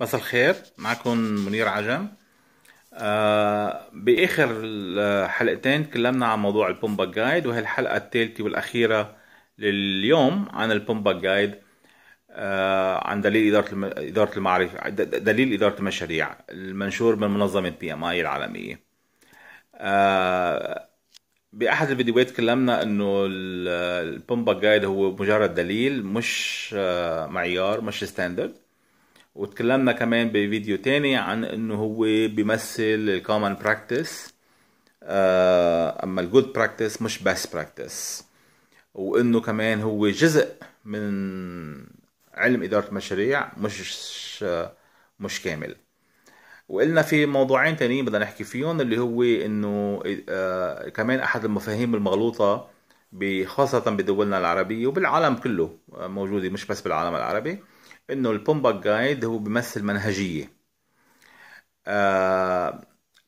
مساء الخير معكم منير عجم آه باخر الحلقتين تكلمنا عن موضوع البومبا جايد وهي الحلقه الثالثه والاخيره لليوم عن البومبا جايد آه عن دليل اداره اداره المعرفه دليل اداره المشاريع المنشور من منظمه بي ام اي العالميه آه باحد الفيديوهات تكلمنا انه البومبا جايد هو مجرد دليل مش آه، معيار مش ستاندرد وتكلمنا كمان بفيديو تاني عن انه هو بيمثل الكومن براكتس آه، اما الجود براكتس مش بس براكتس وانه كمان هو جزء من علم اداره المشاريع مش مش كامل وقلنا في موضوعين تانيين بدنا نحكي فيهم اللي هو انه آه، كمان احد المفاهيم المغلوطه خاصة بدولنا العربية وبالعالم كله آه، موجودة مش بس بالعالم العربي انه البومبا جايد هو بيمثل منهجيه آه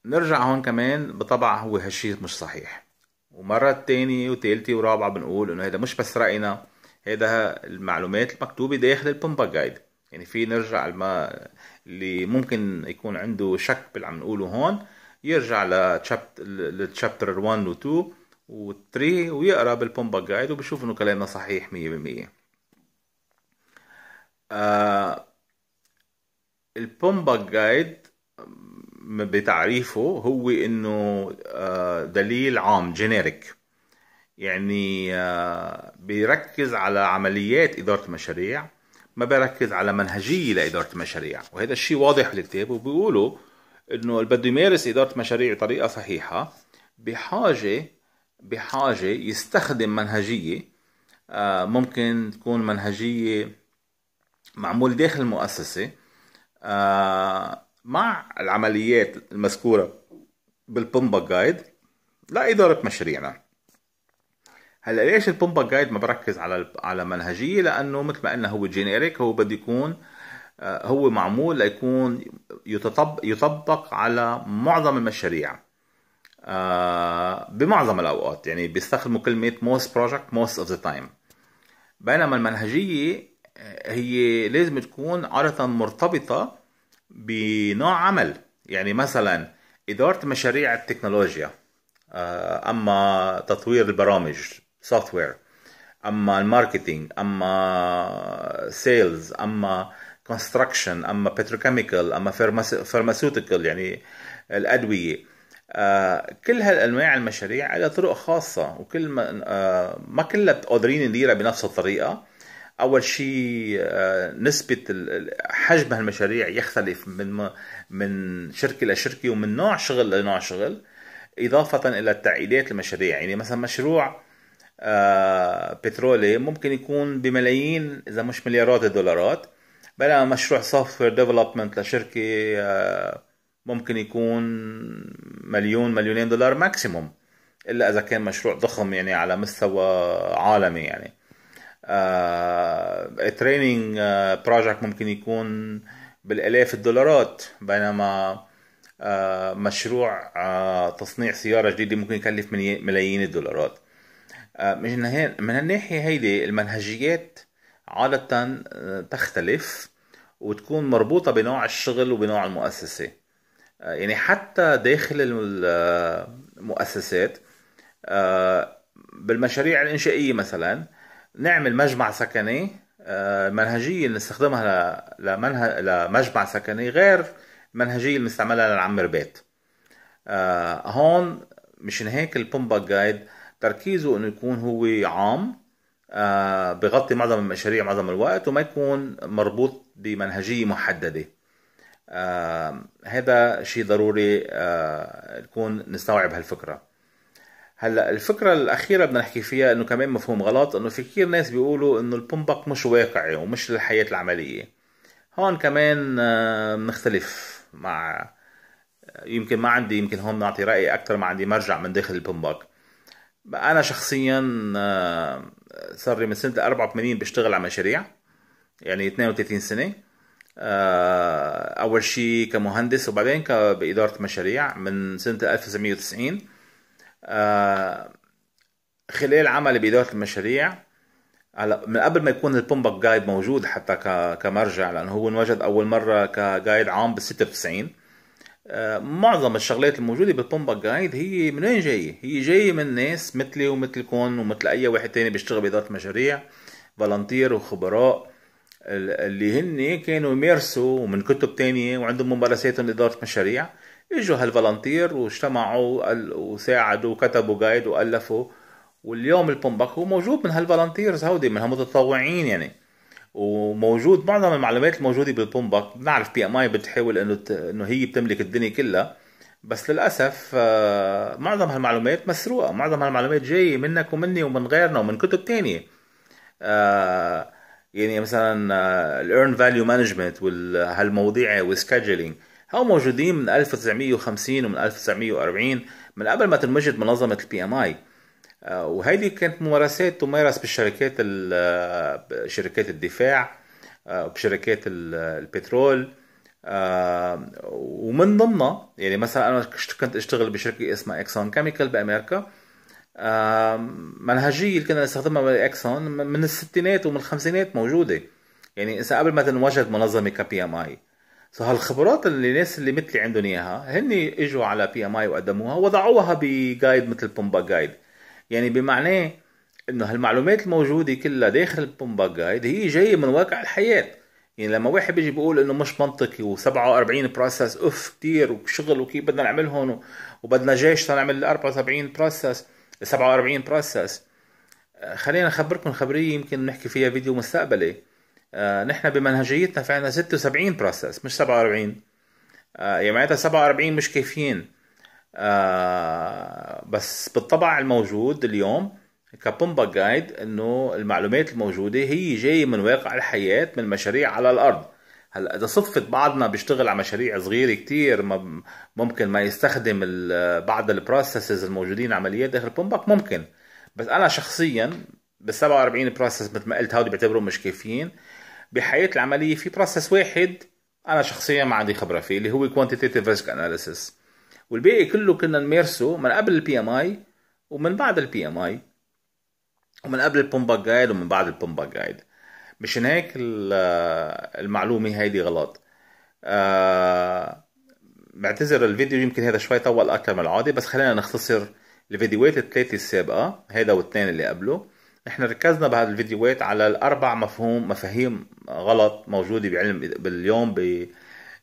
نرجع هون كمان بطبع هو هالشيء مش صحيح ومرة تانية وتالتة ورابعة بنقول انه هذا مش بس رأينا هذا المعلومات المكتوبة داخل البومبا جايد يعني في نرجع الما اللي ممكن يكون عنده شك باللي عم نقوله هون يرجع لتشابتر 1 و 2 و 3 ويقرا بالبومبا جايد وبشوف انه كلامنا صحيح 100% آه البومبا جايد بتعريفه هو انه آه دليل عام جينيريك يعني آه بيركز على عمليات اداره مشاريع ما بيركز على منهجيه لاداره مشاريع وهذا الشيء واضح بالكتاب وبيقولوا انه اللي بده يمارس اداره مشاريع بطريقه صحيحه بحاجه بحاجه يستخدم منهجيه آه، ممكن تكون منهجيه معمول داخل المؤسسة آه، مع العمليات المذكورة بالبومبا جايد لإدارة مشاريعنا هلا ليش البومبا جايد ما بركز على على منهجيه لانه مثل ما قلنا هو جينيريك هو بده يكون آه، هو معمول ليكون يتطبق, يطبق على معظم المشاريع آه، بمعظم الاوقات يعني بيستخدموا كلمه most project most of the time بينما المنهجيه هي لازم تكون عادة مرتبطة بنوع عمل يعني مثلا إدارة مشاريع التكنولوجيا آه، أما تطوير البرامج سوفت وير أما الماركتينج أما سيلز أما كونستراكشن أما بتروكيميكال أما pharmaceutical يعني الأدوية آه، كل هالانواع المشاريع لها طرق خاصه وكل ما آه، ما كلها قادرين نديرها بنفس الطريقه اول شيء آه، نسبه حجم هالمشاريع يختلف من من شركه لشركه ومن نوع شغل لنوع شغل اضافه الى التعقيدات المشاريع يعني مثلا مشروع آه، بترولي ممكن يكون بملايين اذا مش مليارات الدولارات بلا مشروع سوفت وير ديفلوبمنت لشركه آه، ممكن يكون مليون مليونين دولار ماكسيموم الا اذا كان مشروع ضخم يعني على مستوى عالمي يعني تريننج آه، بروجكت آه، ممكن يكون بالالاف الدولارات بينما آه، مشروع تصنيع سياره جديده ممكن يكلف ملايين الدولارات من من الناحيه هيدي المنهجيات عاده تختلف وتكون مربوطه بنوع الشغل وبنوع المؤسسه يعني حتى داخل المؤسسات بالمشاريع الانشائيه مثلا نعمل مجمع سكني آه، منهجية اللي نستخدمها لمنه... لمجمع سكني غير المنهجية اللي بنستعملها لنعمر بيت آه، هون مشان هيك البومبا جايد تركيزه انه يكون هو عام آه، بغطي معظم المشاريع معظم الوقت وما يكون مربوط بمنهجيه محدده هذا شيء ضروري آه نكون نستوعب هالفكره هلا الفكره الاخيره بدنا نحكي فيها انه كمان مفهوم غلط انه في كثير ناس بيقولوا انه البومبك مش واقعي ومش للحياه العمليه هون كمان آه، بنختلف مع يمكن ما عندي يمكن هون نعطي رايي اكثر ما عندي مرجع من داخل البومبك انا شخصيا آه، صار لي من سنه 84 بشتغل على مشاريع يعني 32 سنه آه، اول شيء كمهندس وبعدين كاداره مشاريع من سنه 1990 آه، خلال عملي بإدارة المشاريع هلا من قبل ما يكون البومبك جايد موجود حتى كمرجع لانه هو انوجد اول مره كجايد عام بال آه، 96 معظم الشغلات الموجوده بالبومبك جايد هي من وين جايه؟ هي جايه من ناس مثلي ومثلكم ومثل اي واحد تاني بيشتغل باداره مشاريع فالنتير وخبراء اللي هن كانوا يمارسوا من كتب تانية وعندهم ممارساتهم لاداره مشاريع اجوا هالفالنتير واجتمعوا وساعدوا وكتبوا جايد والفوا واليوم البومباك هو موجود من هالفالنتيرز هودي من هالمتطوعين يعني وموجود معظم المعلومات الموجوده بالبومباك بنعرف بي ام اي بتحاول انه ت... انه هي بتملك الدنيا كلها بس للاسف آه، معظم هالمعلومات مسروقه معظم هالمعلومات جايه منك ومني ومن غيرنا ومن كتب تانية آه، يعني مثلا الايرن فاليو مانجمنت وهالمواضيع والسكجلينج هم موجودين من 1950 ومن 1940 من قبل ما تنوجد منظمة البي ام آه، اي وهيدي كانت ممارسات تمارس بالشركات آه، شركات الدفاع وبشركات آه، البترول ومن ضمنها يعني مثلا انا كنت اشتغل بشركه اسمها اكسون كيميكال بامريكا منهجيه اللي كنا نستخدمها باكسون من الستينات ومن الخمسينات موجوده يعني اذا قبل ما تنوجد منظمه كبي ام اي سو هالخبرات اللي الناس اللي مثلي عندهم اياها هن اجوا على بي ام اي وقدموها وضعوها بجايد مثل بومبا جايد يعني بمعناه انه هالمعلومات الموجوده كلها داخل البومبا جايد هي جايه من واقع الحياه يعني لما واحد بيجي بيقول انه مش منطقي و47 بروسس اوف كثير وشغل وكيف بدنا نعملهم وبدنا جيش تنعمل 74 بروسس 47 بروسس خلينا نخبركم خبريه يمكن نحكي فيها فيديو مستقبلي آه، نحن بمنهجيتنا في عندنا 76 بروسس مش 47 آه، يعني معناتها 47 مش كافيين آه، بس بالطبع الموجود اليوم كبومبا جايد انه المعلومات الموجوده هي جايه من واقع الحياه من مشاريع على الارض هلا اذا صدفت بعضنا بيشتغل على مشاريع صغيره كتير ممكن ما يستخدم بعض البروسيسز الموجودين عمليا داخل بومبك ممكن بس انا شخصيا بال 47 بروسس مثل ما قلت هودي بيعتبروا مش كافيين بحياه العمليه في بروسس واحد انا شخصيا ما عندي خبره فيه اللي هو كوانتيتيف ريسك اناليسيس والباقي كله كنا نمارسه من قبل البي ام اي ومن بعد البي ام اي ومن قبل البومبا جايد ومن بعد البومبا جايد مشان هيك المعلومه هيدي غلط آه بعتذر الفيديو يمكن هذا شوي طول اكثر من العاده بس خلينا نختصر الفيديوهات الثلاثه السابقه هذا والاثنين اللي قبله نحن ركزنا بهذا الفيديوهات على الاربع مفهوم مفاهيم غلط موجوده بعلم باليوم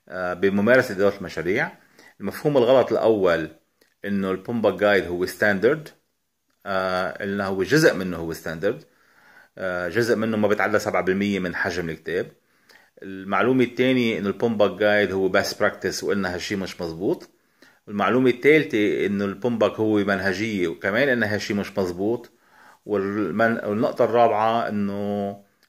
آه، بممارسه اداره المشاريع المفهوم الغلط الاول انه البومبا جايد هو ستاندرد آه، قلنا هو جزء منه هو ستاندرد آه، جزء منه ما بيتعدى 7% من حجم الكتاب المعلومة الثانية انه البومبا جايد هو بس براكتس وقلنا هالشي مش مزبوط المعلومة الثالثة انه البومبك هو منهجية وكمان قلنا هالشي مش مزبوط والنقطة الرابعة انه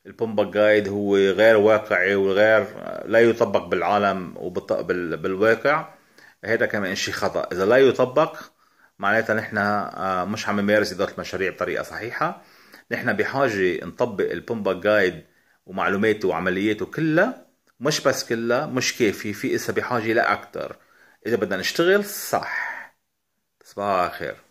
البومبا جايد هو غير واقعي وغير لا يطبق بالعالم وبالواقع هذا كمان شيء خطأ إذا لا يطبق معناتها نحن آه، مش عم نمارس إدارة المشاريع بطريقة صحيحة نحن بحاجة نطبق البومبا جايد ومعلوماته وعملياته كلها مش بس كلها مش كافي في إسا بحاجة لأكتر إذا بدنا نشتغل صح تصبحوا خير